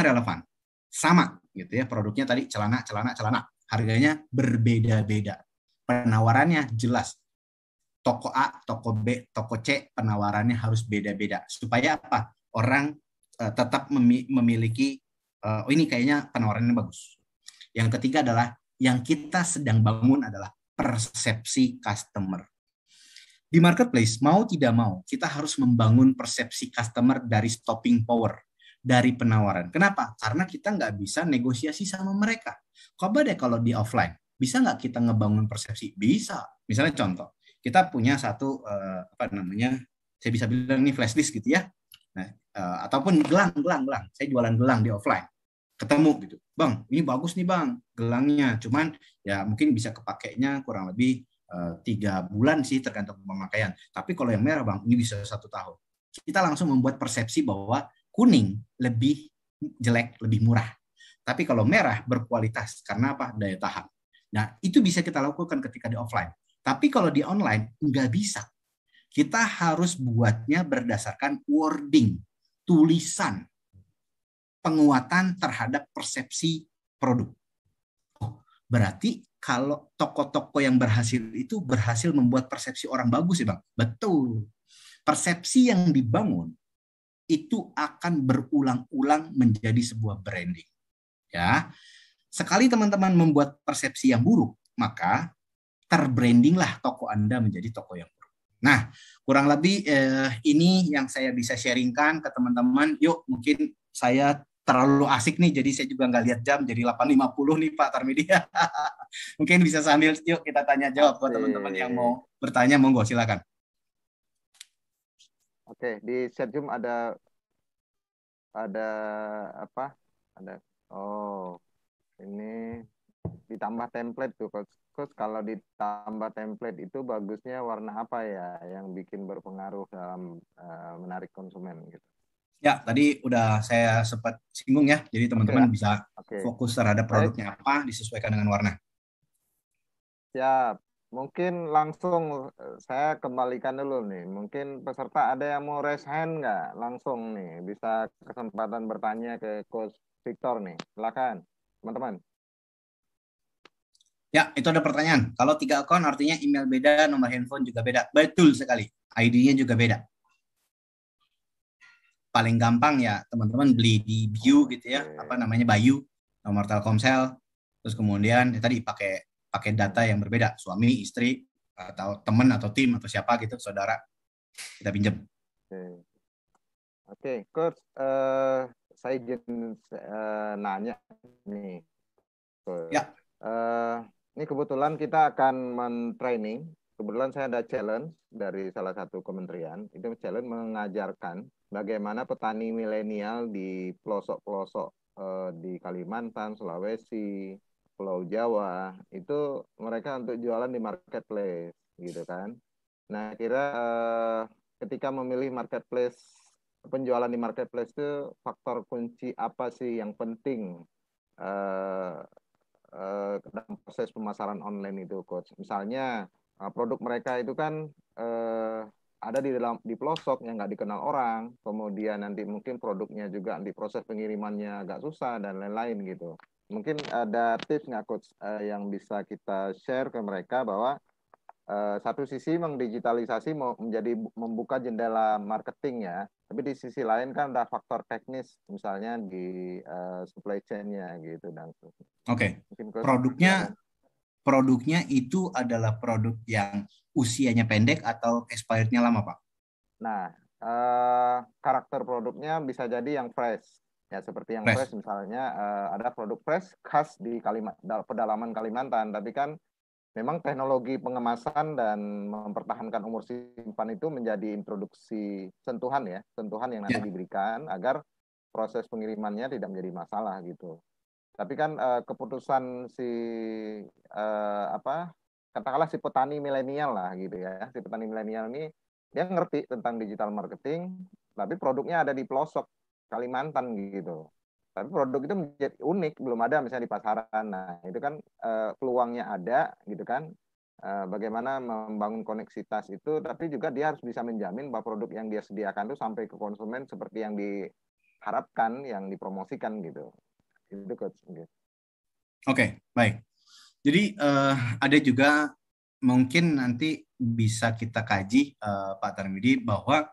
produknya relevan. Sama gitu ya, produknya tadi celana, celana, celana. Harganya berbeda-beda. Penawarannya jelas. Toko A, toko B, toko C penawarannya harus beda-beda. Supaya apa? Orang uh, tetap memiliki uh, oh ini kayaknya penawarannya bagus. Yang ketiga adalah yang kita sedang bangun adalah persepsi customer di marketplace mau tidak mau kita harus membangun persepsi customer dari stopping power dari penawaran. Kenapa? Karena kita nggak bisa negosiasi sama mereka. Coba deh kalau di offline, bisa nggak kita ngebangun persepsi? Bisa. Misalnya contoh, kita punya satu uh, apa namanya? Saya bisa bilang ini flash disk gitu ya. Nah, uh, ataupun gelang, gelang, gelang. Saya jualan gelang di offline ketemu gitu. Bang, ini bagus nih bang gelangnya. Cuman ya mungkin bisa kepakainya kurang lebih eh, tiga bulan sih tergantung pemakaian. Tapi kalau yang merah bang, ini bisa satu tahun. Kita langsung membuat persepsi bahwa kuning lebih jelek, lebih murah. Tapi kalau merah berkualitas karena apa? Daya tahan. Nah, itu bisa kita lakukan ketika di offline. Tapi kalau di online nggak bisa. Kita harus buatnya berdasarkan wording, tulisan, penguatan terhadap persepsi produk. Oh, berarti kalau toko-toko yang berhasil itu berhasil membuat persepsi orang bagus ya Bang? Betul. Persepsi yang dibangun itu akan berulang-ulang menjadi sebuah branding. Ya. Sekali teman-teman membuat persepsi yang buruk, maka terbrandinglah toko Anda menjadi toko yang buruk. Nah, kurang lebih eh, ini yang saya bisa sharingkan ke teman-teman. Yuk, mungkin saya terlalu asik nih, jadi saya juga nggak lihat jam, jadi 8.50 nih Pak Tarmedia. mungkin bisa sambil, yuk kita tanya jawab buat teman-teman yang mau bertanya, monggo silakan. Oke, di chat Zoom ada ada apa? Ada oh, ini ditambah template tuh coach. Coach kalau ditambah template itu bagusnya warna apa ya yang bikin berpengaruh dalam uh, menarik konsumen gitu. Ya, tadi udah saya sempat singgung ya. Jadi teman-teman okay. bisa okay. fokus terhadap produknya apa disesuaikan dengan warna. Siap mungkin langsung eh, saya kembalikan dulu nih. Mungkin peserta ada yang mau raise hand nggak langsung nih? Bisa kesempatan bertanya ke Coach Victor nih. Silakan, teman-teman. Ya, itu ada pertanyaan. Kalau tiga akun artinya email beda, nomor handphone juga beda. Betul sekali. ID-nya juga beda. Paling gampang ya teman-teman beli di Bio gitu ya, apa namanya Bayu, nomor Telkomsel, terus kemudian ya tadi pakai pakai data yang berbeda, suami, istri, atau teman atau tim atau siapa gitu, saudara kita pinjam. Oke, okay. okay. uh, eh, saya ingin uh, eh, nanya nih, coach. Ya. Uh, ini kebetulan kita akan mentraining training Kebetulan saya ada challenge dari salah satu kementerian. Itu challenge mengajarkan bagaimana petani milenial di pelosok-pelosok di Kalimantan, Sulawesi, Pulau Jawa itu mereka untuk jualan di marketplace gitu kan. Nah, kira eh, ketika memilih marketplace penjualan di marketplace itu faktor kunci apa sih yang penting eh, eh, dalam proses pemasaran online itu, coach? Misalnya eh, produk mereka itu kan eh, ada di dalam di pelosok yang nggak dikenal orang, kemudian nanti mungkin produknya juga di proses pengirimannya agak susah dan lain-lain gitu mungkin ada tips nggak coach uh, yang bisa kita share ke mereka bahwa uh, satu sisi mengdigitalisasi mau menjadi membuka jendela marketing ya tapi di sisi lain kan ada faktor teknis misalnya di uh, supply chainnya gitu dan oke okay. Mungkin produknya produknya itu adalah produk yang usianya pendek atau expirednya lama pak nah uh, karakter produknya bisa jadi yang fresh Ya seperti yang fresh, fresh misalnya uh, ada produk fresh khas di pedalaman Kalimantan, tapi kan memang teknologi pengemasan dan mempertahankan umur simpan itu menjadi introduksi sentuhan ya, sentuhan yang nanti yeah. diberikan agar proses pengirimannya tidak menjadi masalah gitu. Tapi kan uh, keputusan si uh, apa katakanlah si petani milenial lah gitu ya, si petani milenial ini dia ngerti tentang digital marketing, tapi produknya ada di pelosok Kalimantan gitu. Tapi produk itu menjadi unik, belum ada misalnya di pasaran. Nah, itu kan e, peluangnya ada gitu kan. E, bagaimana membangun koneksitas itu, tapi juga dia harus bisa menjamin bahwa produk yang dia sediakan itu sampai ke konsumen seperti yang diharapkan, yang dipromosikan gitu. Itu coach. Gitu. Oke, okay, baik. Jadi uh, ada juga mungkin nanti bisa kita kaji uh, Pak Tarmidi bahwa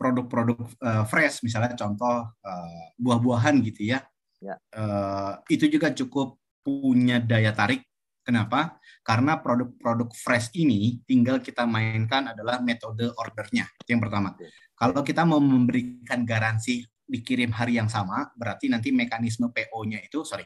produk-produk uh, fresh misalnya contoh uh, buah-buahan gitu ya. ya. Uh, itu juga cukup punya daya tarik. Kenapa? Karena produk-produk fresh ini tinggal kita mainkan adalah metode ordernya. Itu yang pertama. Ya. Kalau kita mau memberikan garansi dikirim hari yang sama, berarti nanti mekanisme PO-nya itu sorry,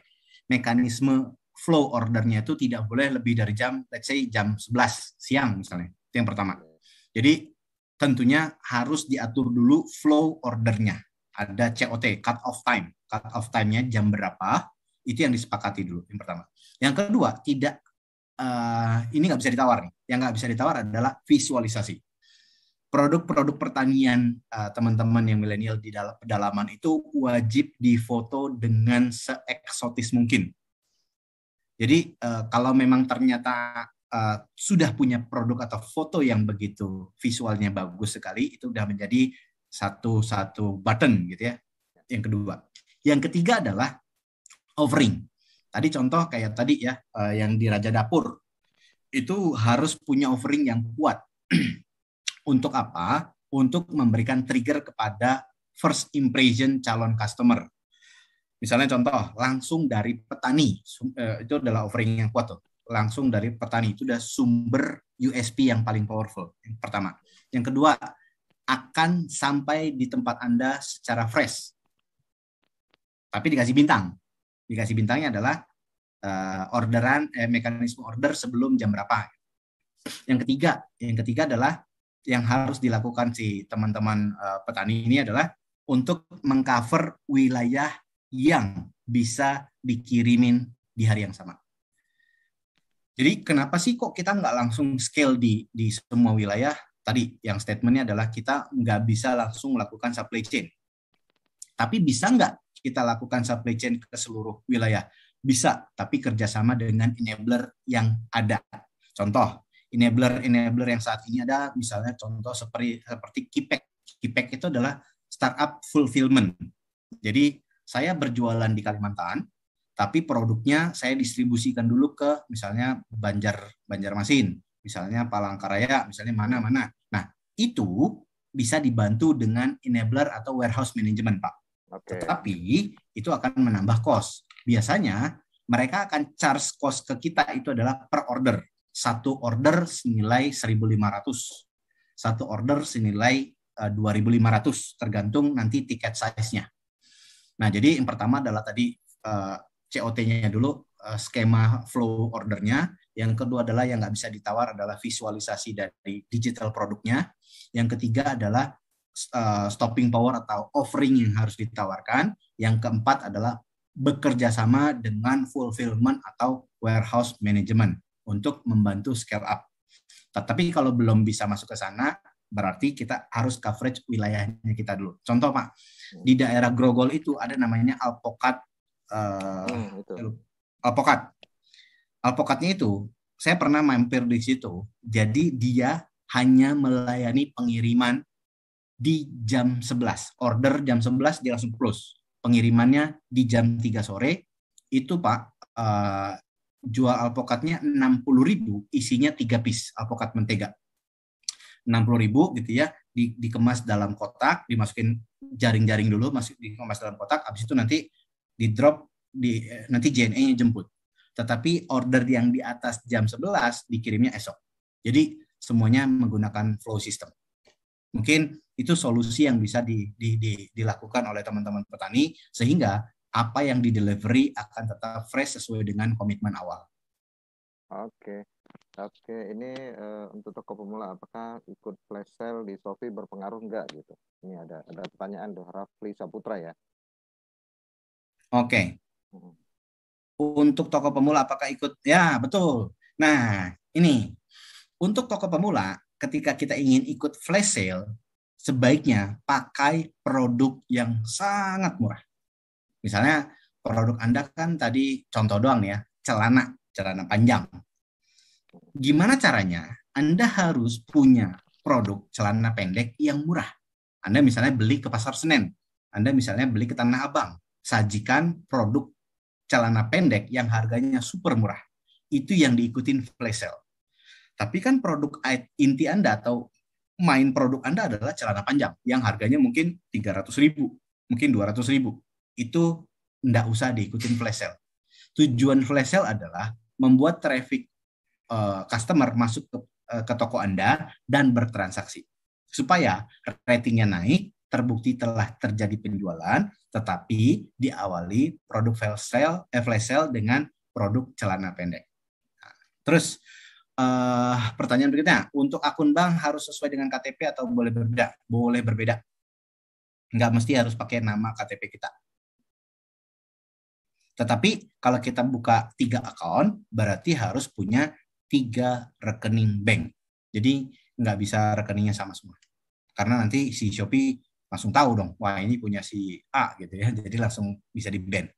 mekanisme flow ordernya itu tidak boleh lebih dari jam let's say jam 11 siang misalnya. Itu yang pertama. Ya. Jadi tentunya harus diatur dulu flow ordernya. Ada COT, cut off time. Cut off time-nya jam berapa, itu yang disepakati dulu, yang pertama. Yang kedua, tidak uh, ini nggak bisa ditawar nih. Yang nggak bisa ditawar adalah visualisasi. Produk-produk pertanian eh, teman-teman yang milenial di dalam pedalaman itu wajib difoto dengan seeksotis mungkin. Jadi eh, kalau memang ternyata Eh, sudah punya produk atau foto yang begitu visualnya bagus sekali itu sudah menjadi satu satu button gitu ya. Yang kedua. Yang ketiga adalah offering. Tadi contoh kayak tadi ya eh, yang di Raja Dapur itu harus punya offering yang kuat. Untuk apa? Untuk memberikan trigger kepada first impression calon customer. Misalnya contoh langsung dari petani eh, itu adalah offering yang kuat tuh langsung dari petani itu sudah sumber USP yang paling powerful. Yang pertama. Yang kedua, akan sampai di tempat Anda secara fresh. Tapi dikasih bintang. Dikasih bintangnya adalah uh, orderan eh, mekanisme order sebelum jam berapa. Yang ketiga, yang ketiga adalah yang harus dilakukan si teman-teman uh, petani ini adalah untuk mengcover wilayah yang bisa dikirimin di hari yang sama. Jadi kenapa sih kok kita nggak langsung scale di di semua wilayah? Tadi yang statementnya adalah kita nggak bisa langsung melakukan supply chain. Tapi bisa nggak kita lakukan supply chain ke seluruh wilayah? Bisa, tapi kerjasama dengan enabler yang ada. Contoh, enabler-enabler yang saat ini ada, misalnya contoh seperti seperti Kipek. Kipek itu adalah startup fulfillment. Jadi saya berjualan di Kalimantan, tapi produknya saya distribusikan dulu ke misalnya Banjar Banjarmasin, misalnya Palangkaraya, misalnya mana-mana. Nah, itu bisa dibantu dengan enabler atau warehouse management, Pak. Okay. Tetapi itu akan menambah cost. Biasanya mereka akan charge cost ke kita itu adalah per order. Satu order senilai 1.500. Satu order senilai 2.500 eh, tergantung nanti tiket size-nya. Nah, jadi yang pertama adalah tadi eh, COT-nya dulu uh, skema flow ordernya yang kedua adalah yang nggak bisa ditawar adalah visualisasi dari digital produknya yang ketiga adalah uh, stopping power atau offering yang harus ditawarkan yang keempat adalah bekerja sama dengan fulfillment atau warehouse management untuk membantu scale up. Tetapi kalau belum bisa masuk ke sana, berarti kita harus coverage wilayahnya kita dulu. Contoh Pak, di daerah Grogol itu ada namanya Alpokat Eh, hmm, gitu. ya alpokat. Alpokatnya itu saya pernah mampir di situ. Jadi dia hanya melayani pengiriman di jam 11. Order jam 11 dia langsung close. Pengirimannya di jam 3 sore. Itu Pak uh, jual alpokatnya 60.000 isinya 3 pis alpokat mentega. 60.000 gitu ya di, dikemas dalam kotak dimasukin jaring-jaring dulu masuk dikemas dalam kotak habis itu nanti di drop eh, di nanti JNE nya jemput. Tetapi order yang di atas jam 11 dikirimnya esok. Jadi semuanya menggunakan flow system. Mungkin itu solusi yang bisa di, di, di, dilakukan oleh teman-teman petani sehingga apa yang di delivery akan tetap fresh sesuai dengan komitmen awal. Oke. Oke, ini uh, untuk toko pemula apakah ikut flash sale di Sofi berpengaruh enggak gitu? Ini ada ada pertanyaan dari Rafli Saputra ya. Oke. Okay. Untuk toko pemula apakah ikut? Ya, betul. Nah, ini. Untuk toko pemula, ketika kita ingin ikut flash sale, sebaiknya pakai produk yang sangat murah. Misalnya produk Anda kan tadi contoh doang ya, celana, celana panjang. Gimana caranya? Anda harus punya produk celana pendek yang murah. Anda misalnya beli ke pasar Senen, Anda misalnya beli ke Tanah Abang, sajikan produk celana pendek yang harganya super murah. Itu yang diikutin flash sale. Tapi kan produk inti Anda atau main produk Anda adalah celana panjang yang harganya mungkin 300 ribu, mungkin 200 ribu. Itu tidak usah diikutin flash sale. Tujuan flash sale adalah membuat traffic uh, customer masuk ke, uh, ke toko Anda dan bertransaksi. Supaya ratingnya naik, terbukti telah terjadi penjualan, tetapi diawali produk flash sale, eh, flash sale dengan produk celana pendek. Nah, terus uh, pertanyaan berikutnya, untuk akun bank harus sesuai dengan KTP atau boleh berbeda? Boleh berbeda. Nggak mesti harus pakai nama KTP kita. Tetapi kalau kita buka tiga account, berarti harus punya tiga rekening bank. Jadi nggak bisa rekeningnya sama semua. Karena nanti si Shopee langsung tahu dong, wah ini punya si A gitu ya, jadi langsung bisa di band.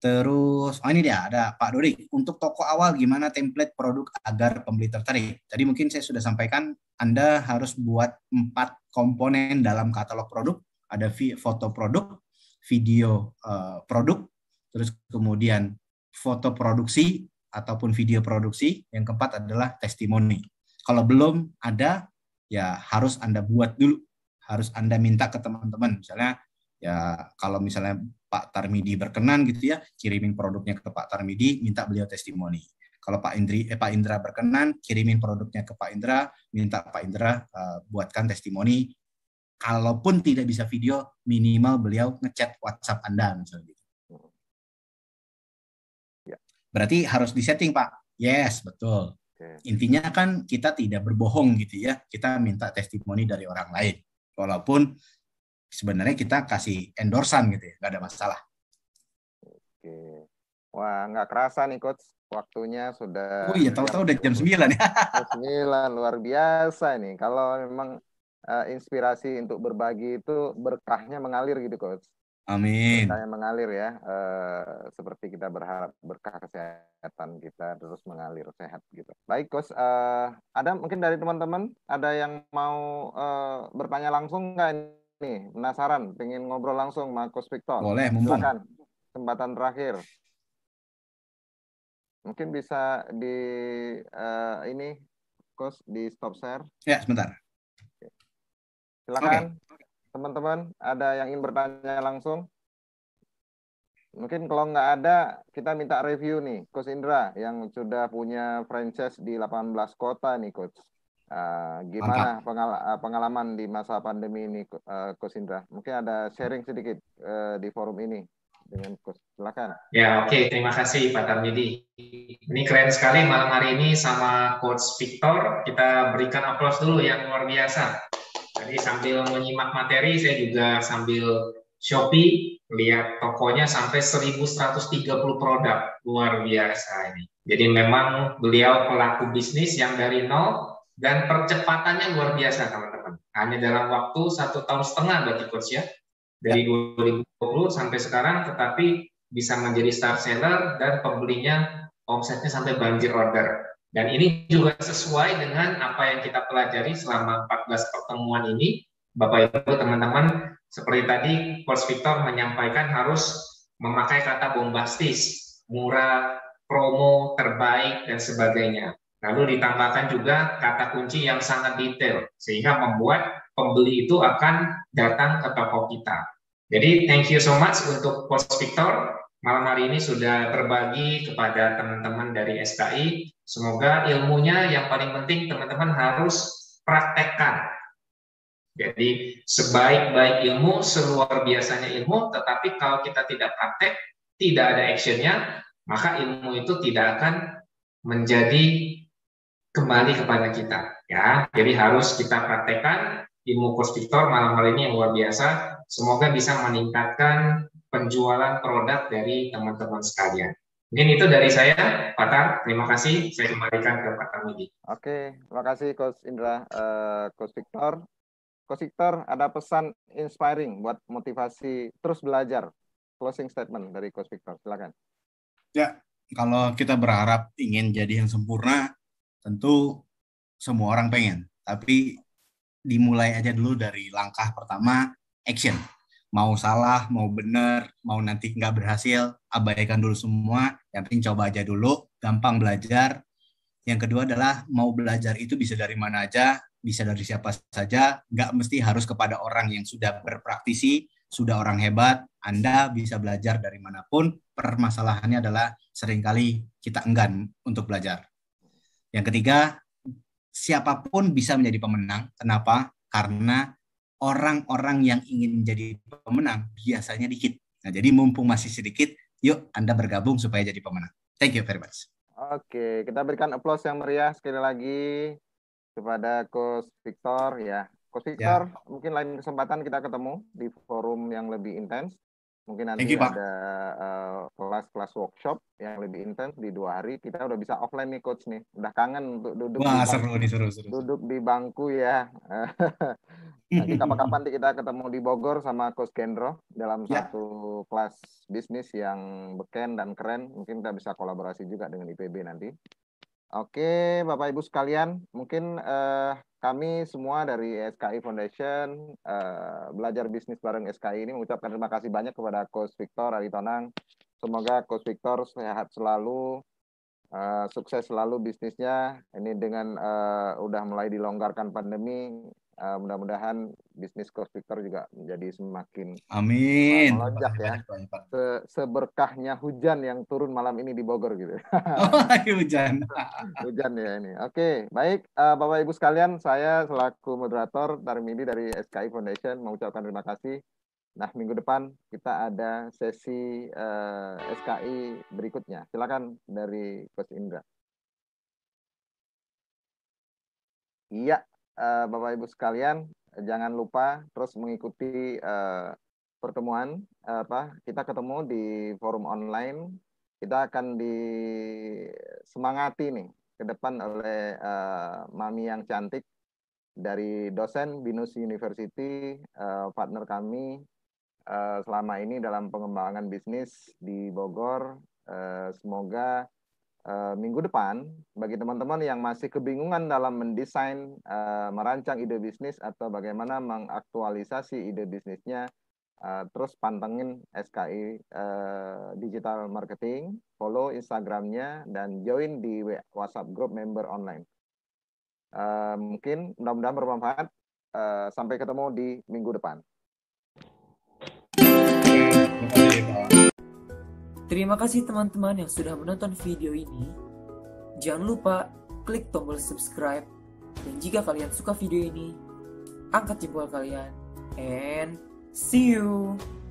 Terus, oh ini dia ada Pak Dori. Untuk toko awal gimana template produk agar pembeli tertarik? Tadi mungkin saya sudah sampaikan, Anda harus buat empat komponen dalam katalog produk. Ada foto produk, video eh, produk, terus kemudian foto produksi ataupun video produksi. Yang keempat adalah testimoni. Kalau belum ada, ya harus Anda buat dulu harus Anda minta ke teman-teman. Misalnya ya kalau misalnya Pak Tarmidi berkenan gitu ya, kirimin produknya ke Pak Tarmidi, minta beliau testimoni. Kalau Pak Indri eh, Pak Indra berkenan, kirimin produknya ke Pak Indra, minta Pak Indra uh, buatkan testimoni. Kalaupun tidak bisa video, minimal beliau ngechat WhatsApp Anda misalnya gitu. Ya. Berarti harus disetting, Pak. Yes, betul. Intinya kan kita tidak berbohong gitu ya. Kita minta testimoni dari orang lain walaupun sebenarnya kita kasih endorsan gitu ya nggak ada masalah oke wah nggak kerasa nih coach waktunya sudah oh iya tahu-tahu udah jam 9 ya Jam 9 luar biasa nih kalau memang uh, inspirasi untuk berbagi itu berkahnya mengalir gitu coach Amin. yang mengalir ya, e, seperti kita berharap berkah kesehatan kita terus mengalir sehat gitu. Baik, Kos, E, eh, ada mungkin dari teman-teman ada yang mau e, bertanya langsung nggak ini? Penasaran, pengen ngobrol langsung sama Coach Victor? Boleh, mumpung. Silakan. Kesempatan terakhir. Mungkin bisa di e, ini, Kos di stop share. Ya, sebentar. Silakan. Okay teman-teman ada yang ingin bertanya langsung? Mungkin kalau nggak ada, kita minta review nih, Coach Indra yang sudah punya franchise di 18 kota nih, Coach. Uh, gimana pengal ah, pengalaman di masa pandemi ini, ah, Coach Indra? Mungkin ada sharing sedikit uh, di forum ini dengan Coach. Silakan. Ya, oke. Okay. Terima kasih Pak Tarmidi. Ini keren sekali malam hari ini sama Coach Victor. Kita berikan aplaus dulu yang luar biasa. Tadi sambil menyimak materi, saya juga sambil Shopee lihat tokonya sampai 1130 produk. Luar biasa ini. Jadi memang beliau pelaku bisnis yang dari nol dan percepatannya luar biasa teman-teman. Hanya dalam waktu satu tahun setengah bagi coach ya. Dari 2020 ya. sampai sekarang tetapi bisa menjadi star seller dan pembelinya omsetnya sampai banjir order. Dan ini juga sesuai dengan apa yang kita pelajari selama 14 pertemuan ini. Bapak Ibu teman-teman, seperti tadi Coach Victor menyampaikan harus memakai kata bombastis, murah, promo, terbaik, dan sebagainya. Lalu ditambahkan juga kata kunci yang sangat detail, sehingga membuat pembeli itu akan datang ke toko kita. Jadi thank you so much untuk Coach Victor malam hari ini sudah terbagi kepada teman-teman dari SKI. Semoga ilmunya yang paling penting teman-teman harus praktekkan. Jadi sebaik-baik ilmu, seluar biasanya ilmu, tetapi kalau kita tidak praktek, tidak ada actionnya, maka ilmu itu tidak akan menjadi kembali kepada kita. Ya, jadi harus kita praktekkan ilmu kurs Victor malam hari ini yang luar biasa. Semoga bisa meningkatkan penjualan produk dari teman-teman sekalian. Mungkin itu dari saya, Pak Tan. Terima kasih. Saya kembalikan ke Pak Tamidi. Oke, terima kasih Coach Indra, uh, Coach Victor. Coach Victor, ada pesan inspiring buat motivasi terus belajar. Closing statement dari Coach Victor, silakan. Ya, kalau kita berharap ingin jadi yang sempurna, tentu semua orang pengen. Tapi dimulai aja dulu dari langkah pertama, action mau salah, mau benar, mau nanti nggak berhasil, abaikan dulu semua. Yang penting coba aja dulu, gampang belajar. Yang kedua adalah mau belajar itu bisa dari mana aja, bisa dari siapa saja, nggak mesti harus kepada orang yang sudah berpraktisi, sudah orang hebat, Anda bisa belajar dari manapun. Permasalahannya adalah seringkali kita enggan untuk belajar. Yang ketiga, siapapun bisa menjadi pemenang. Kenapa? Karena orang-orang yang ingin menjadi pemenang biasanya dikit. Nah, jadi mumpung masih sedikit, yuk Anda bergabung supaya jadi pemenang. Thank you very much. Oke, kita berikan aplaus yang meriah sekali lagi kepada Coach Victor ya. Coach ya. Victor, ya. mungkin lain kesempatan kita ketemu di forum yang lebih intens. Mungkin nanti you, ada uh, kelas-kelas workshop yang lebih intens di dua hari kita udah bisa offline nih coach nih udah kangen untuk duduk Wah, di seru nih seru seru duduk di bangku ya nanti kapan-kapan kita ketemu di Bogor sama coach Kendro dalam ya. satu kelas bisnis yang beken dan keren mungkin kita bisa kolaborasi juga dengan IPB nanti Oke, Bapak Ibu sekalian, mungkin eh, kami semua dari SKI Foundation uh, belajar bisnis bareng SKI ini mengucapkan terima kasih banyak kepada Coach Victor Aritonang Semoga Coach Victor sehat selalu, uh, sukses selalu bisnisnya. Ini dengan uh, udah mulai dilonggarkan pandemi, uh, mudah-mudahan bisnis Coach Victor juga menjadi semakin Amin. melonjak ya. Se Seberkahnya hujan yang turun malam ini di Bogor gitu. oh, iya, hujan. hujan ya ini. Oke, okay, baik uh, Bapak Ibu sekalian, saya selaku moderator Tarmidi dari SKI Foundation mengucapkan terima kasih Nah, minggu depan kita ada sesi uh, eh, SKI berikutnya. Silakan dari Coach Indra. Iya, uh, Bapak Ibu sekalian, jangan lupa terus mengikuti uh, pertemuan uh, apa kita ketemu di forum online. Kita akan disemangati nih ke depan oleh uh, mami yang cantik dari dosen Binus University, uh, partner kami Eh, selama ini dalam pengembangan bisnis di Bogor. Eh, semoga eh, minggu depan bagi teman-teman yang masih kebingungan dalam mendesain, merancang ide bisnis atau bagaimana mengaktualisasi ide bisnisnya, terus pantengin SKI Digital Marketing, follow Instagramnya dan join di WhatsApp group member online. mungkin mudah-mudahan bermanfaat. sampai ketemu di minggu depan. Terima kasih teman-teman yang sudah menonton video ini. Jangan lupa klik tombol subscribe. Dan jika kalian suka video ini, angkat jempol kalian. And see you!